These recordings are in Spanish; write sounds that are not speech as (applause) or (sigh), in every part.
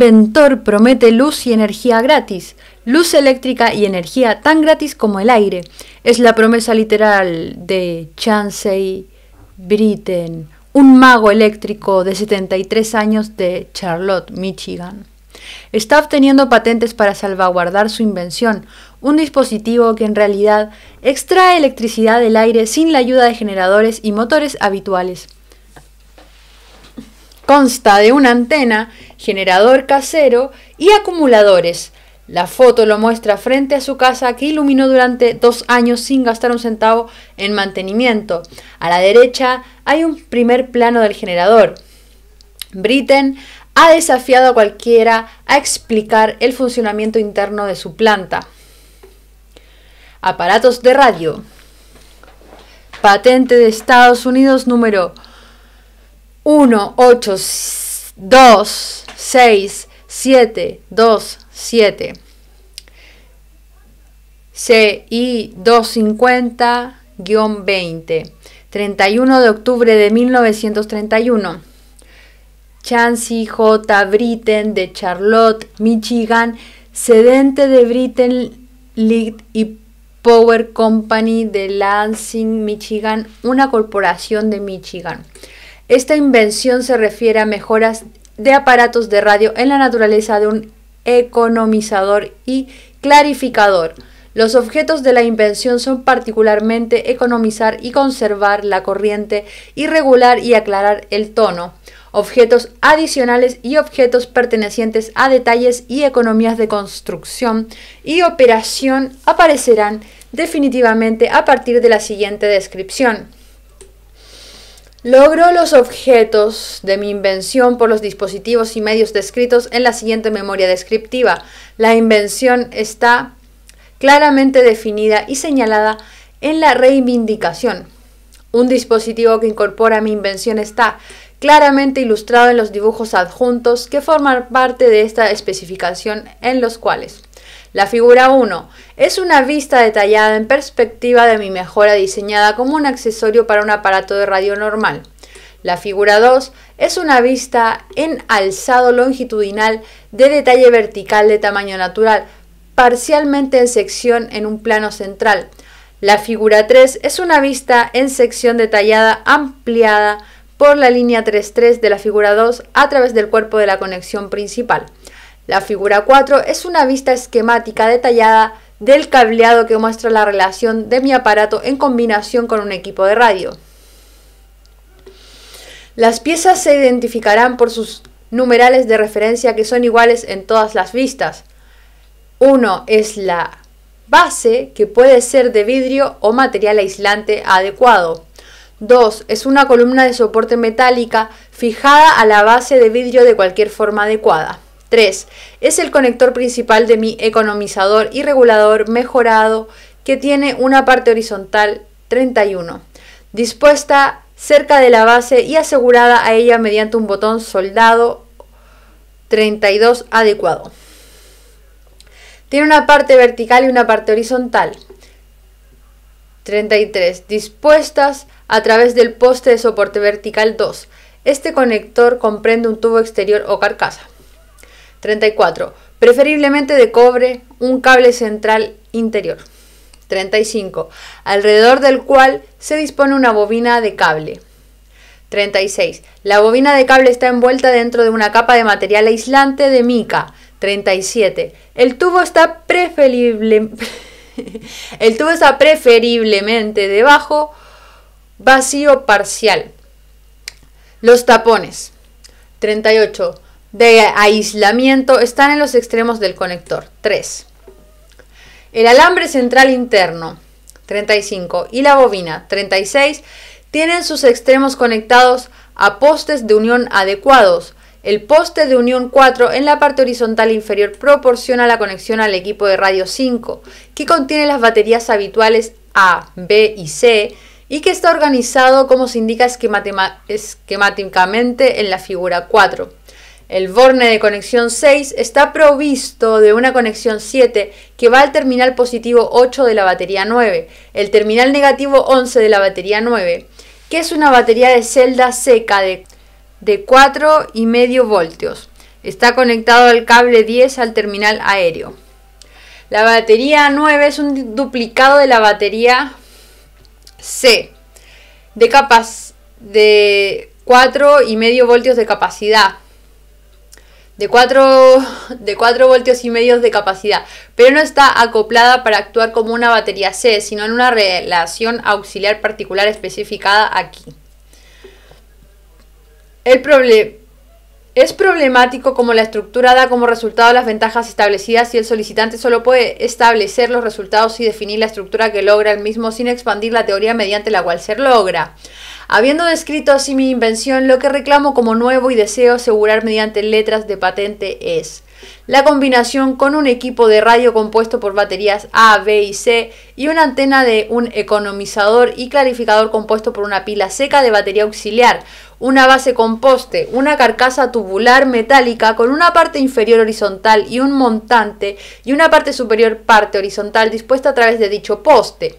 inventor promete luz y energía gratis, luz eléctrica y energía tan gratis como el aire. Es la promesa literal de Chancey Britten, un mago eléctrico de 73 años de Charlotte, Michigan. Está obteniendo patentes para salvaguardar su invención, un dispositivo que en realidad extrae electricidad del aire sin la ayuda de generadores y motores habituales. Consta de una antena generador casero y acumuladores. La foto lo muestra frente a su casa que iluminó durante dos años sin gastar un centavo en mantenimiento. A la derecha hay un primer plano del generador. Britten ha desafiado a cualquiera a explicar el funcionamiento interno de su planta. Aparatos de radio. Patente de Estados Unidos número 186. 2, 6, 7, 2, 7. CI 250-20, 31 de octubre de 1931. Chansey J. Britten de Charlotte, Michigan, sedente de Britten League y Power Company de Lansing, Michigan, una corporación de Michigan. Esta invención se refiere a mejoras de aparatos de radio en la naturaleza de un economizador y clarificador. Los objetos de la invención son particularmente economizar y conservar la corriente regular y aclarar el tono, objetos adicionales y objetos pertenecientes a detalles y economías de construcción y operación aparecerán definitivamente a partir de la siguiente descripción. Logro los objetos de mi invención por los dispositivos y medios descritos en la siguiente memoria descriptiva. La invención está claramente definida y señalada en la reivindicación. Un dispositivo que incorpora mi invención está claramente ilustrado en los dibujos adjuntos que forman parte de esta especificación en los cuales la figura 1 es una vista detallada en perspectiva de mi mejora diseñada como un accesorio para un aparato de radio normal. La figura 2 es una vista en alzado longitudinal de detalle vertical de tamaño natural, parcialmente en sección en un plano central. La figura 3 es una vista en sección detallada ampliada por la línea 3.3 de la figura 2 a través del cuerpo de la conexión principal. La figura 4 es una vista esquemática detallada del cableado que muestra la relación de mi aparato en combinación con un equipo de radio. Las piezas se identificarán por sus numerales de referencia que son iguales en todas las vistas. 1 es la base, que puede ser de vidrio o material aislante adecuado. 2. Es una columna de soporte metálica fijada a la base de vidrio de cualquier forma adecuada. 3. Es el conector principal de mi economizador y regulador mejorado que tiene una parte horizontal 31, dispuesta cerca de la base y asegurada a ella mediante un botón soldado 32 adecuado. Tiene una parte vertical y una parte horizontal. 33. Dispuestas a través del poste de soporte vertical 2. Este conector comprende un tubo exterior o carcasa. 34. Preferiblemente de cobre, un cable central interior. 35. Alrededor del cual se dispone una bobina de cable. 36. La bobina de cable está envuelta dentro de una capa de material aislante de mica. 37. El tubo está preferible... (laughs) El tubo está preferiblemente debajo, vacío parcial. Los tapones. 38 de aislamiento están en los extremos del conector. 3. El alambre central interno, 35, y la bobina, 36, tienen sus extremos conectados a postes de unión adecuados. El poste de unión 4 en la parte horizontal inferior proporciona la conexión al equipo de radio 5, que contiene las baterías habituales A, B y C, y que está organizado como se indica esquemáticamente en la figura 4. El borne de conexión 6 está provisto de una conexión 7 que va al terminal positivo 8 de la batería 9, el terminal negativo 11 de la batería 9, que es una batería de celda seca de, de 4,5 voltios. Está conectado al cable 10 al terminal aéreo. La batería 9 es un duplicado de la batería C, de capas de 4,5 voltios de capacidad de 4, de voltios y medio de capacidad, pero no está acoplada para actuar como una batería C, sino en una relación auxiliar particular especificada aquí. El problema es problemático como la estructura da como resultado las ventajas establecidas y el solicitante solo puede establecer los resultados y definir la estructura que logra el mismo sin expandir la teoría mediante la cual se logra. Habiendo descrito así mi invención, lo que reclamo como nuevo y deseo asegurar mediante letras de patente es la combinación con un equipo de radio compuesto por baterías A, B y C y una antena de un economizador y clarificador compuesto por una pila seca de batería auxiliar, una base con poste, una carcasa tubular metálica con una parte inferior horizontal y un montante y una parte superior parte horizontal dispuesta a través de dicho poste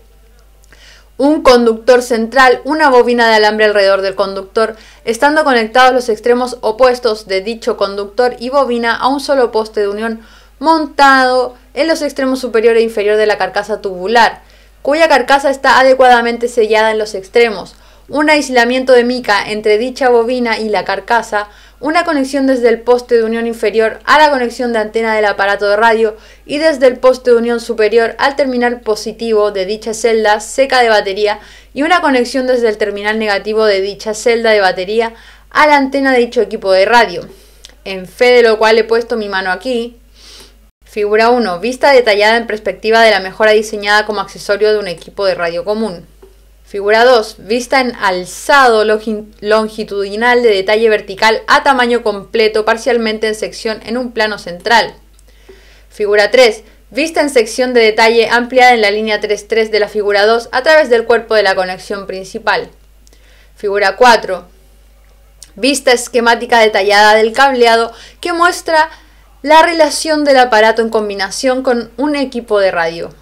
un conductor central, una bobina de alambre alrededor del conductor, estando conectados los extremos opuestos de dicho conductor y bobina a un solo poste de unión montado en los extremos superior e inferior de la carcasa tubular, cuya carcasa está adecuadamente sellada en los extremos. Un aislamiento de mica entre dicha bobina y la carcasa una conexión desde el poste de unión inferior a la conexión de antena del aparato de radio y desde el poste de unión superior al terminal positivo de dicha celda seca de batería y una conexión desde el terminal negativo de dicha celda de batería a la antena de dicho equipo de radio. En fe de lo cual he puesto mi mano aquí. Figura 1. Vista detallada en perspectiva de la mejora diseñada como accesorio de un equipo de radio común. Figura 2. Vista en alzado longitudinal de detalle vertical a tamaño completo, parcialmente en sección en un plano central. Figura 3. Vista en sección de detalle ampliada en la línea 3-3 de la figura 2 a través del cuerpo de la conexión principal. Figura 4. Vista esquemática detallada del cableado que muestra la relación del aparato en combinación con un equipo de radio.